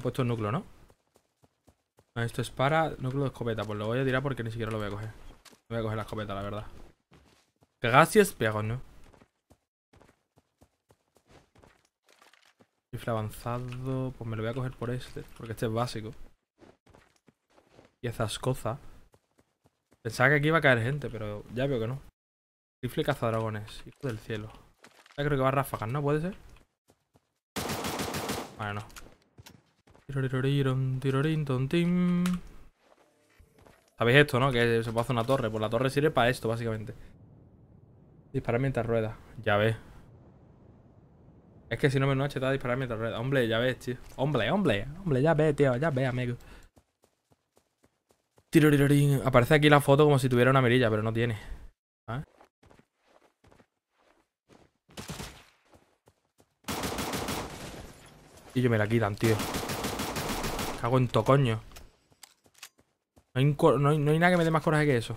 puesto el núcleo, ¿no? Ah, esto es para núcleo de escopeta. Pues lo voy a tirar porque ni siquiera lo voy a coger. No voy a coger la escopeta, la verdad. Gracias, pero no. Rifle avanzado. Pues me lo voy a coger por este. Porque este es básico. Y esas cosas. Pensaba que aquí iba a caer gente, pero ya veo que no. Rifle cazadragones. Hijo del cielo. Ya creo que va a ráfagas, ¿no? ¿Puede ser? Bueno, no. Sabéis esto, ¿no? Que se puede hacer una torre. Pues la torre sirve para esto, básicamente. Disparar mientras rueda. Ya ves. Es que si no me no te va a disparar mientras rueda. Hombre, ya ves, tío. Hombre, hombre. Hombre, ya ve, tío. Ya ve, amigo. Tirorirorín. Aparece aquí la foto como si tuviera una mirilla, pero no tiene. ¿Ah? Y yo me la quitan, tío. Cago en to coño. No hay, nada que me dé más coraje que eso.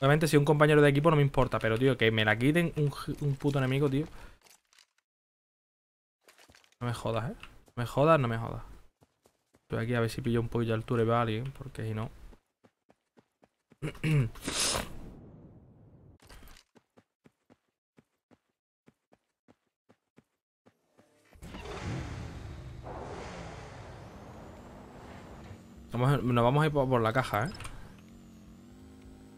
Obviamente, si un compañero de equipo no me importa, pero, tío, que me la quiten un, puto enemigo, tío. No me jodas, ¿eh? No me jodas, no me jodas. Estoy aquí a ver si pillo un pollo de altura y va alguien, porque si no... nos vamos a ir por, la caja, ¿eh?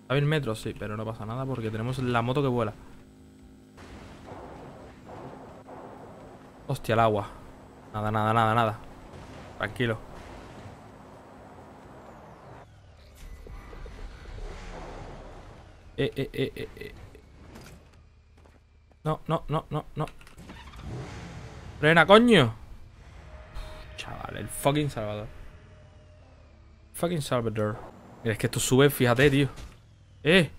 Está bien metros, sí, pero no pasa nada porque tenemos la moto que vuela. Hostia, el agua. Nada, nada, nada, nada. Tranquilo. Eh, eh, eh, eh, eh. No, no, no, no, no. Frena, coño. Chaval, el fucking Salvador fucking Salvador. Mira, es que esto sube, fíjate, tío. ¡Eh!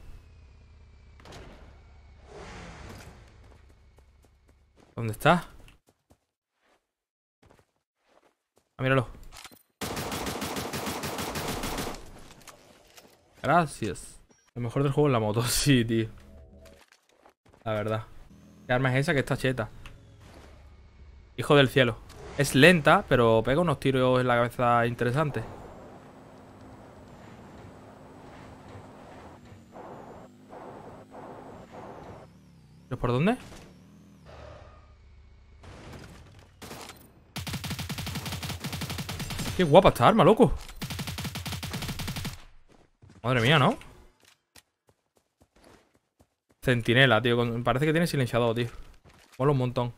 ¿Dónde está? Ah, míralo. Gracias. Lo mejor del juego es la moto, sí, tío. La verdad. ¿Qué arma es esa que está cheta? Hijo del cielo. Es lenta, pero pega unos tiros en la cabeza interesantes. por dónde? Qué guapa esta arma, loco. Madre mía, ¿no? Centinela, tío. Parece que tiene silenciado, tío. Mola un montón.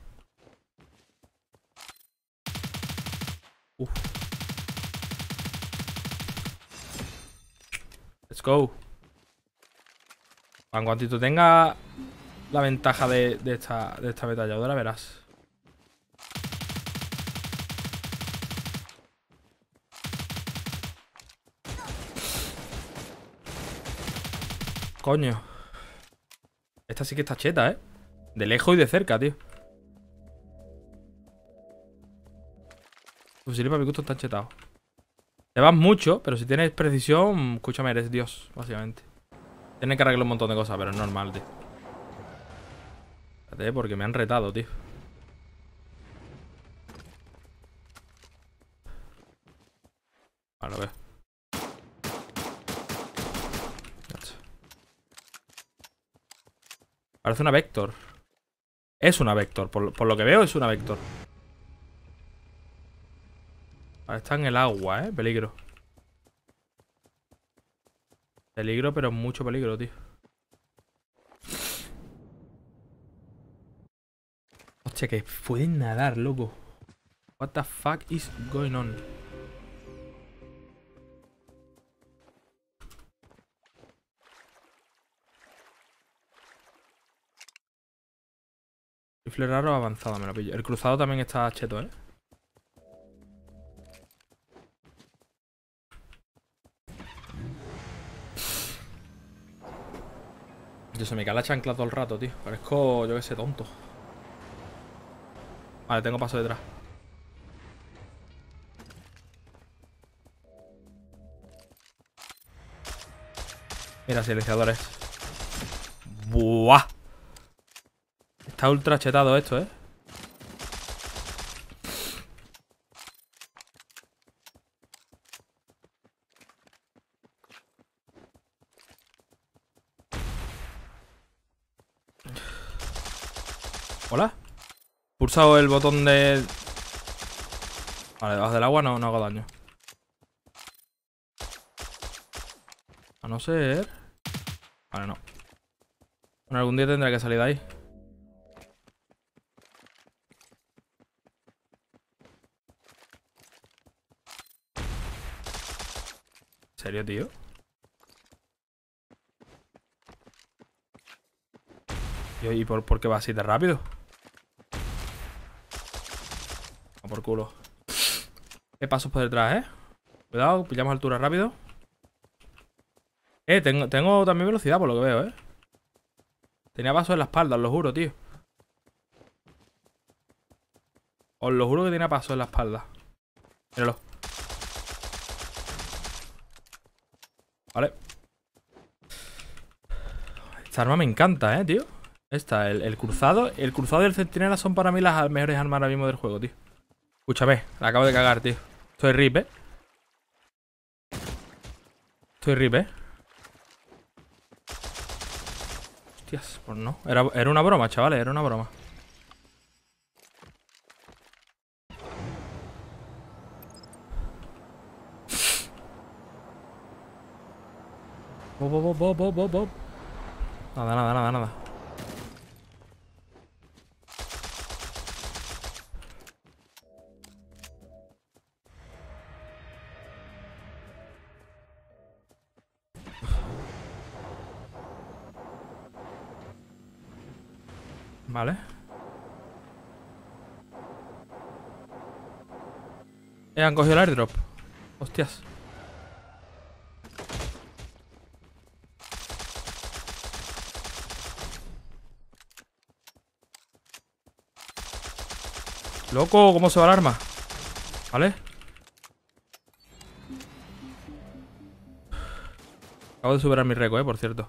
Uf. Let's go. En cuanto tenga la ventaja de, esta, de esta metalladora, verás. Coño. Esta sí que está cheta, ¿eh? De lejos y de cerca, tío. Fusil pues para mi gusto Está chetado Te vas mucho, pero si tienes precisión, escúchame, eres Dios, básicamente. Tienes que arreglar un montón de cosas, pero es normal, tío. Eh, porque me han retado, tío. Vale, a ver. Parece una Vector. Es una Vector. Por, lo que veo, es una Vector. está en el agua, ¿eh? Peligro. Peligro, pero mucho peligro, tío. Hostia, que pueden nadar, loco. What the fuck is going on? Rifle raro avanzado, me lo pillo. El cruzado también está cheto, ¿eh? Yo se me cae la chancla todo el rato, tío. Parezco, yo que sé, tonto. Vale, tengo paso detrás. Mira, silenciadores. ¡Buah! Está ultra chetado esto, ¿eh? ¿Hola? He pulsado el botón de... Vale, debajo del agua no, no hago daño. A no ser... Vale, no. Bueno, algún día tendré que salir de ahí. ¿En serio, tío? ¿Y por, por qué va así de rápido? por culo. ¿Qué pasos por detrás, eh? Cuidado, pillamos altura rápido. Eh, tengo, tengo también velocidad por lo que veo, eh. Tenía pasos en la espalda, os lo juro, tío. Os lo juro que tenía pasos en la espalda. Míralo. Vale. Esta arma me encanta, eh, tío. Esta, el, el cruzado. El cruzado y el centinela son para mí las mejores armas ahora mismo del juego, tío. Escúchame, la acabo de cagar, tío. Estoy rip, ¿eh? Estoy rip, ¿eh? Hostias, pues no. Era, era una broma, chavales, era una broma. Bob, bob, bob, bob, bob, bob. Nada, nada, nada, nada. Vale. Eh, han cogido el airdrop. Hostias. Loco, ¿cómo se va el arma? ¿Vale? Acabo de superar mi récord, eh, por cierto.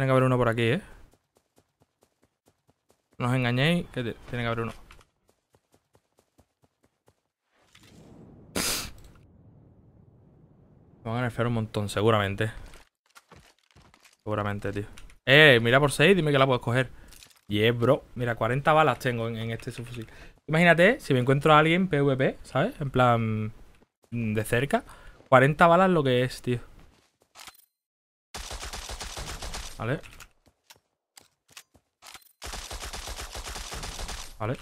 Tiene que haber uno por aquí, ¿eh? No os engañéis, que tiene que haber uno. Van a nerfear un montón, seguramente. Seguramente, tío. Eh, mira por 6, dime que la puedo coger. Yeah, bro. Mira, 40 balas tengo en, este subfusil. Imagínate ¿eh? si me encuentro a alguien PvP, ¿sabes? En plan, mm, de cerca. 40 balas lo que es, tío. Vale. Vale.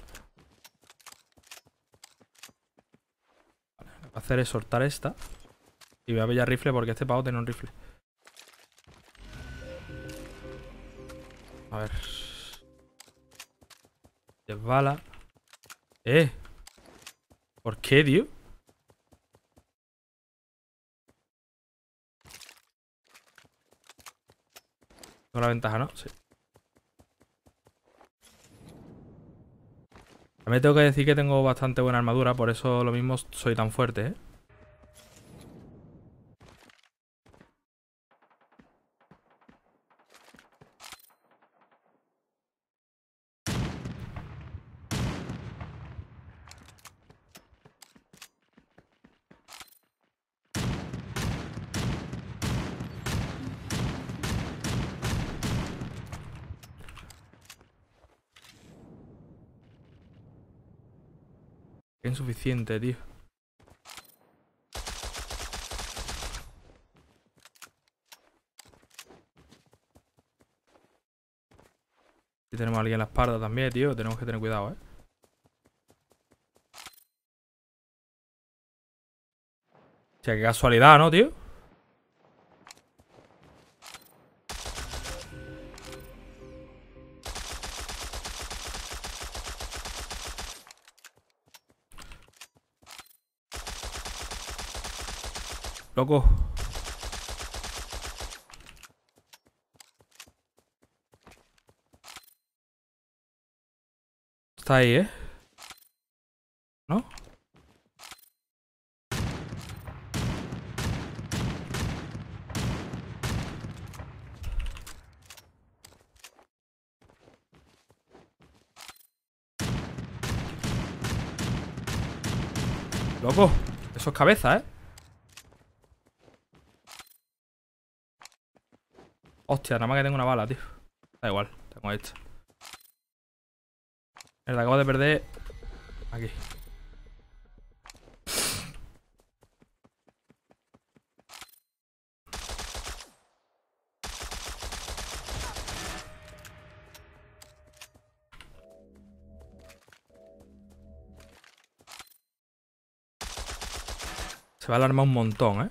Lo que voy a hacer es soltar esta. Y voy a pillar rifle porque este pavo tiene un rifle. A ver. Desbala. Eh. ¿Por qué, dios? la ventaja, ¿no? Sí. También tengo que decir que tengo bastante buena armadura, por eso lo mismo soy tan fuerte, ¿eh? insuficiente, tío. tenemos a alguien en la espalda también, tío. Tenemos que tener cuidado, ¿eh? O sea, qué casualidad, ¿no, tío? Loco. Está ahí, ¿eh? ¿No? Loco, eso es cabeza, ¿eh? Hostia, nada más que tengo una bala, tío. Da igual, tengo esta. La acabo de perder... Aquí. Se va a alarmar un montón, ¿eh?